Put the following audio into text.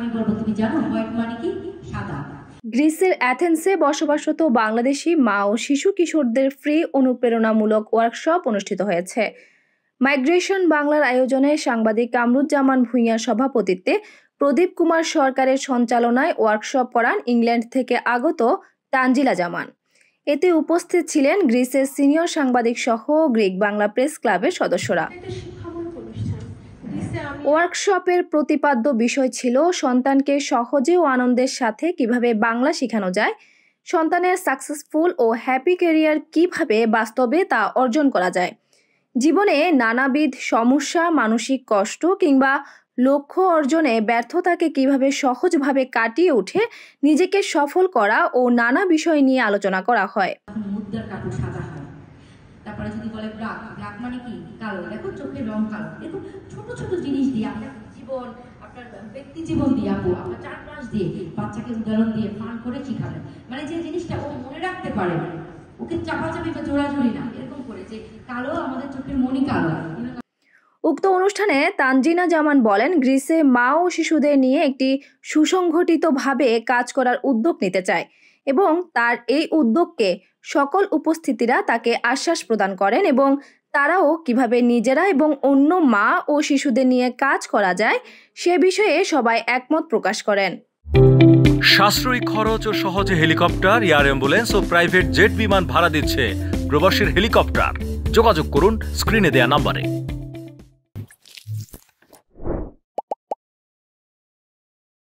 আমি বলবো তুমি জানো হোয়াইট মানে কি সাদা গ্রিসের অ্যাথেন্সে বসবাসরত বাংলাদেশি মা ও শিশু কিশোরদের ফ্রি অনুপ্রেরণামূলক ওয়ার্কশপ অনুষ্ঠিত হয়েছে মাইগ্রেশন বাংলার আয়োজনে সাংবাদিক কামরুজ্জামান ভূঁইয়ার সভাপতিত্বে প্রদীপ কুমার সরকারের সঞ্চালনায় ওয়ার্কশপ করান ইংল্যান্ড থেকে আগত তানজিলা জামান এতে উপস্থিত ছিলেন গ্রিসের সিনিয়র সাংবাদিক সহ গ্রিক বাংলা প্রেস ক্লাবের সদস্যরা ওয়ার্কশপের প্রতিপাদ্য বিষয় ছিল সন্তানকে সহজে ও আনন্দের সাথে কিভাবে বাংলা শেখানো যায় সন্তানের সাকসেসফুল ও হ্যাপি ক্যারিয়ার কিভাবে বাস্তবে তা অর্জন করা যায় জীবনে নানাবিধ সমস্যা মানসিক কষ্ট কিংবা লক্ষ্য অর্জনে ব্যর্থতাকে কিভাবে সহজভাবে কাটিয়ে উঠে নিজেকে সফল করা ও নানা বিষয় নিয়ে আলোচনা করা হয় তারপরে যদি বলে ব্রাক ব্রাক মানে কি কালো দেখো চোখের রং কালো এরকম ছোট ছোট জিনিস দিয়ে আপনার জীবন আপনার ব্যক্তি জীবন দিয়ে আপু আপনার চারপাশ দিয়ে বাচ্চাকে উদাহরণ দিয়ে ফান করে শিখাবেন মানে যে জিনিসটা ও মনে রাখতে পারে ওকে চাপাচাপি বা জোড়াঝুড়ি না এরকম করে যে কালো আমাদের চোখের মনি কালো উক্ত অনুষ্ঠানে তানজিনা জামান বলেন গ্রিসে মা ও শিশুদের নিয়ে একটি সুসংগঠিতভাবে কাজ করার উদ্যোগ নিতে চায় এবং তার এই উদ্যোগকে সকল উপস্থিতিরা তাকে আশ্বাস প্রদান করেন এবং তারাও কিভাবে নিজেরা এবং অন্য মা ও শিশুদের নিয়ে কাজ করা যায় সে বিষয়ে সবাই একমত প্রকাশ করেন সাশ্রয়ী খরচ ও সহজে হেলিকপ্টার এয়ার অ্যাম্বুলেন্স ও প্রাইভেট জেট বিমান ভাড়া দিচ্ছে প্রবাসীর হেলিকপ্টার যোগাযোগ করুন স্ক্রিনে দেয়া নাম্বারে